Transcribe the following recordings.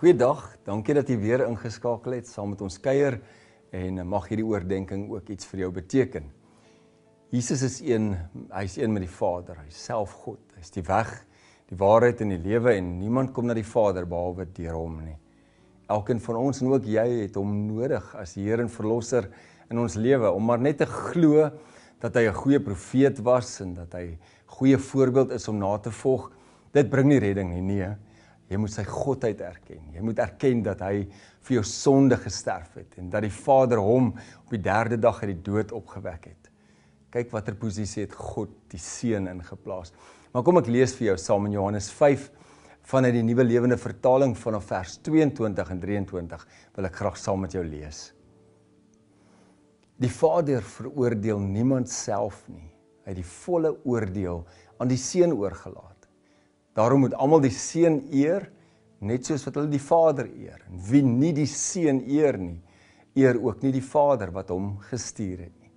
Goeiedag. Dankie dat jy weer ingeskakel het saam met ons kuier en eh, mag hierdie oordeenking ook iets vir jou beteken. Jesus is een, hy's een met die Vader, hy self God. Hy's die weg, die waarheid en die lewe en niemand kom na die Vader behalwe deur hom nie. Elkeen van ons en ook jy het hom nodig as die Here en verlosser in ons lewe om maar net te glo dat hy 'n goeie profeet was en dat hy goeie voorbeeld is om na te volg. Dit bring nie redding nie, nee. He Jy moet sy godheid erken. Jy moet erken dat hy vir jou sonde gesterf het en dat die Vader hom op die 3de dag uit die dood opgewek het. Kyk watter posisie het God die seun ingeplaas. Maar kom ek lees vir jou saam in Johannes 5 vanuit die Nuwe Lewende Vertaling vanaf vers 22 en 23 wil ek graag saam met jou lees. Die Vader veroordeel niemand self nie. Hy het die volle oordeel aan die seun oorgelaat. Daarom moet almal die seun eer net soos wat hulle die Vader eer. En wie nie die seun eer nie, eer ook nie die Vader wat hom gestuur het nie.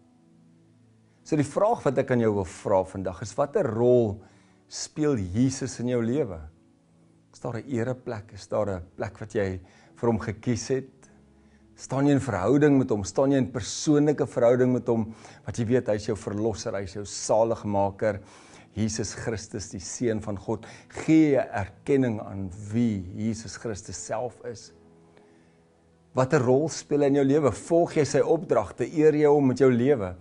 So die vraag wat ek aan jou wil vra vandag is watter rol speel Jesus in jou lewe? Is daar 'n ereplek? Is daar 'n plek wat jy vir hom gekies het? Staan jy in verhouding met hom? Staan jy in persoonlike verhouding met hom? Wat jy weet, hy is jou verlosser, hy is jou saligmaker. Jesus Christus die seun van God. Gee erkenning aan wie Jesus Christus self is. Watter rol speel hy in jou lewe? Volg jy sy opdragte? Eer jy hom met jou lewe?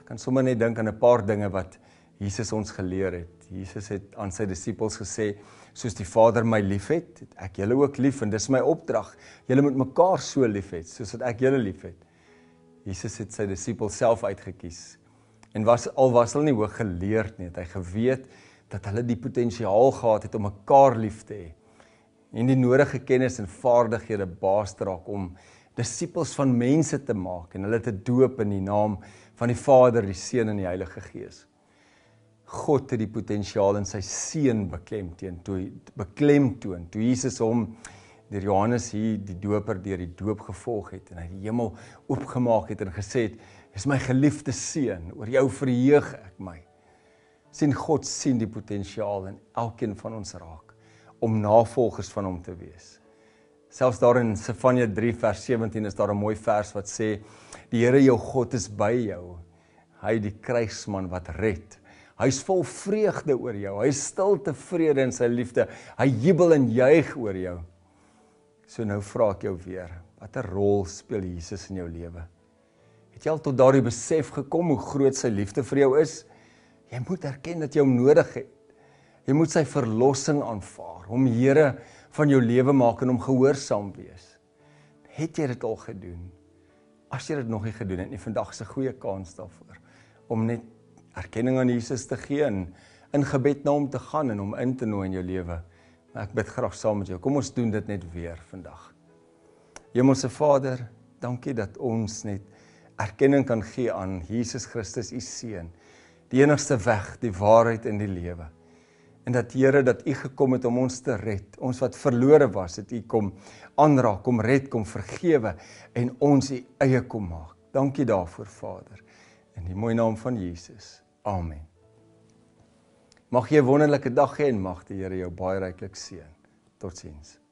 Ek kan sommer net dink aan 'n paar dinge wat Jesus ons geleer het. Jesus het aan sy disippels gesê: "Soos die Vader my liefhet, het ek julle ook lief en dis my opdrag. Julle moet mekaar so liefhet soos wat ek julle liefhet." Jesus het sy disippels self uitget kies en was al was hulle nie hoog geleerd nie, het hy geweet dat hulle die potensiaal gehad het om mekaar lief te hê en die nodige kennis en vaardighede baas te raak om disippels van mense te maak en hulle te doop in die naam van die Vader, die Seun en die Heilige Gees. God het die potensiaal in sy seun beklem teen toe beklem toon toe Jesus hom deur Johannes hier die doper deur die doop gevolg het en hy die hemel oopgemaak het en gesê het Dis my geliefde seun, oor jou verheug ek my. sien God sien die potensiaal in elkeen van ons raak om navolgers van hom te wees. Selfs daar in Sefanja 3 vers 17 is daar 'n mooi vers wat sê die Here jou God is by jou. Hy die krygsman wat red. Hy's vol vreugde oor jou. Hy's stil tevrede in sy liefde. Hy jubel en juig oor jou. So nou vra ek jou weer, watter rol speel Jesus in jou lewe? Het jy al tot daardie besef gekom hoe groot sy liefde vir jou is? Jy moet erken dat jy hom nodig het. Jy moet sy verlossing aanvaar, hom Here van jou lewe maak en hom gehoorsaam wees. Het jy dit al gedoen? As jy dit nog nie gedoen het nie, vandag is 'n goeie kans daarvoor om net erkenning aan Jesus te gee en in gebed na hom te gaan en hom in te nooi in jou lewe. Ek bid graag saam met jou. Kom ons doen dit net weer vandag. Hemelse Vader, dankie dat ons net erkenning kan gee aan Jesus Christus u seun, die enigste weg, die waarheid en die lewe. En dat Here dat u gekom het om ons te red, ons wat verlore was, het u kom aanraak, kom red, kom vergewe en ons u eie kom maak. Dankie daarvoor, Vader. In die mooi naam van Jesus. Amen. Mag jy 'n wonderlike dag hê en mag die Here jou baie ryklik seën. Totsiens.